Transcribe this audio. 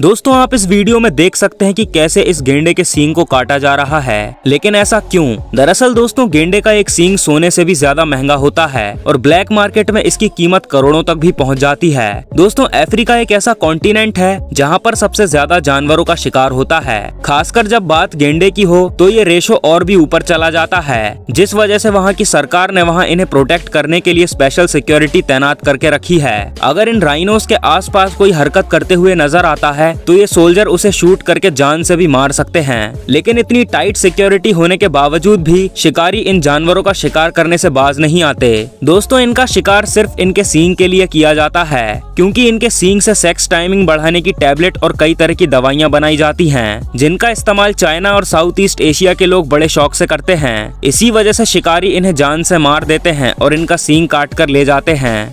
दोस्तों आप इस वीडियो में देख सकते हैं कि कैसे इस गेंडे के सींग को काटा जा रहा है लेकिन ऐसा क्यों दरअसल दोस्तों गेंडे का एक सींग सोने से भी ज्यादा महंगा होता है और ब्लैक मार्केट में इसकी कीमत करोड़ों तक भी पहुंच जाती है दोस्तों अफ्रीका एक ऐसा कॉन्टिनेंट है जहां पर सबसे ज्यादा जानवरों का शिकार होता है खासकर जब बात गेंडे की हो तो ये रेशो और भी ऊपर चला जाता है जिस वजह ऐसी वहाँ की सरकार ने वहाँ इन्हें प्रोटेक्ट करने के लिए स्पेशल सिक्योरिटी तैनात करके रखी है अगर इन राइनोस के आस कोई हरकत करते हुए नजर आता है है तो ये सोल्जर उसे शूट करके जान से भी मार सकते हैं लेकिन इतनी टाइट सिक्योरिटी होने के बावजूद भी शिकारी इन जानवरों का शिकार करने से बाज नहीं आते दोस्तों इनका शिकार सिर्फ इनके सींग के लिए किया जाता है क्योंकि इनके सींग से सेक्स टाइमिंग बढ़ाने की टैबलेट और कई तरह की दवाइयाँ बनाई जाती है जिनका इस्तेमाल चाइना और साउथ ईस्ट एशिया के लोग बड़े शौक से करते हैं इसी वजह से शिकारी इन्हें जान से मार देते हैं और इनका सींग काट कर ले जाते हैं